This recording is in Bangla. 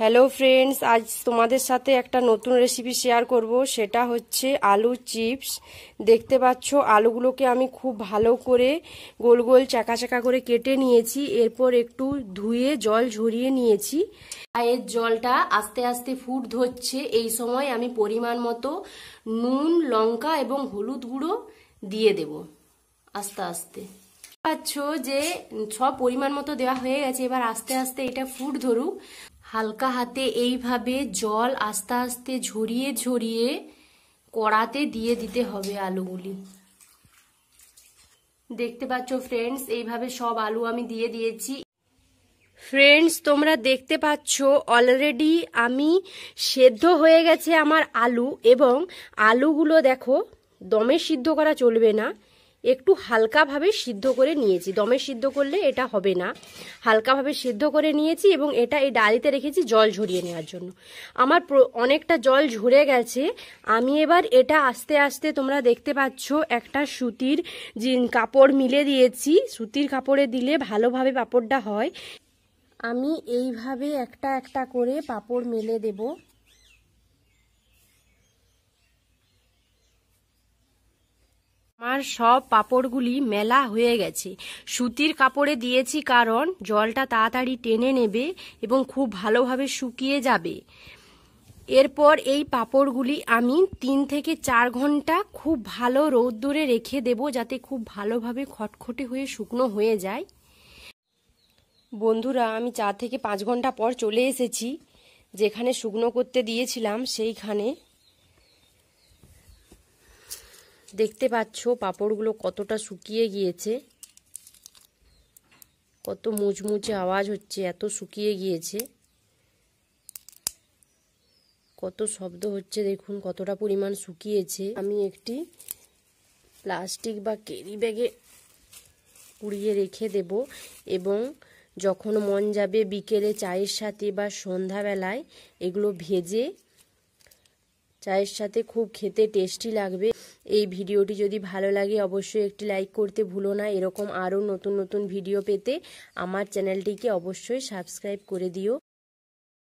হ্যালো ফ্রেন্ডস আজ তোমাদের সাথে একটা নতুন রেসিপি শেয়ার করব সেটা হচ্ছে আলু চিপস দেখতে পাচ্ছ আলুগুলোকে আমি খুব ভালো করে গোল গোল চাকা চাকা করে কেটে নিয়েছি এরপর একটু ধুয়ে জল ঝরিয়ে নিয়েছি এর জলটা আস্তে আস্তে ফুট ধরছে এই সময় আমি পরিমাণ মতো নুন লঙ্কা এবং হলুদ গুঁড়ো দিয়ে দেব আস্তে আস্তে পাচ্ছ যে সব পরিমাণ মতো দেওয়া হয়ে গেছে এবার আস্তে আস্তে এটা ফুট ধরুক হালকা হাতে এইভাবে জল আস্তে আস্তে ঝরিয়ে ঝরিয়ে কড়াতে দিয়ে দিতে হবে আলুগুলি দেখতে পাচ্ছ ফ্রেন্ডস এইভাবে সব আলু আমি দিয়ে দিয়েছি ফ্রেন্ডস তোমরা দেখতে পাচ্ছ অলরেডি আমি সেদ্ধ হয়ে গেছে আমার আলু এবং আলুগুলো দেখো দমে সিদ্ধ করা চলবে না একটু হালকাভাবে সিদ্ধ করে নিয়েছি দমে সিদ্ধ করলে এটা হবে না হালকাভাবে সিদ্ধ করে নিয়েছি এবং এটা এই ডালিতে রেখেছি জল ঝরিয়ে নেওয়ার জন্য আমার অনেকটা জল ঝরে গেছে আমি এবার এটা আস্তে আস্তে তোমরা দেখতে পাচ্ছ একটা সুতির কাপড় মিলে দিয়েছি সুতির কাপড়ে দিলে ভালোভাবে পাপড়টা হয় আমি এইভাবে একটা একটা করে পাপড় মেলে দেবো সব পাপড়গুলি মেলা হয়ে গেছে সুতির কাপড়ে দিয়েছি কারণ জলটা তাড়াতাড়ি টেনে নেবে এবং খুব ভালোভাবে শুকিয়ে যাবে এরপর এই পাপড়গুলি আমি তিন থেকে চার ঘন্টা খুব ভালো রৌদ্দুরে রেখে দেব যাতে খুব ভালোভাবে খটখটে হয়ে শুকনো হয়ে যায় বন্ধুরা আমি চার থেকে পাঁচ ঘন্টা পর চলে এসেছি যেখানে শুকনো করতে দিয়েছিলাম সেইখানে দেখতে পাচ্ছ পাঁপড়গুলো কতটা শুকিয়ে গিয়েছে কত মুচমুচে আওয়াজ হচ্ছে এত শুকিয়ে গিয়েছে কত শব্দ হচ্ছে দেখুন কতটা পরিমাণ শুকিয়েছে আমি একটি প্লাস্টিক বা ক্যারি ব্যাগে কুড়িয়ে রেখে দেব এবং যখন মন যাবে বিকেলে চায়ের সাথে বা সন্ধ্যাবেলায় এগুলো ভেজে চায়ের সাথে খুব খেতে টেস্টি লাগবে এই ভিডিওটি যদি ভালো লাগে অবশ্যই একটি লাইক করতে ভুলো না এরকম আরও নতুন নতুন ভিডিও পেতে আমার চ্যানেলটিকে অবশ্যই সাবস্ক্রাইব করে দিও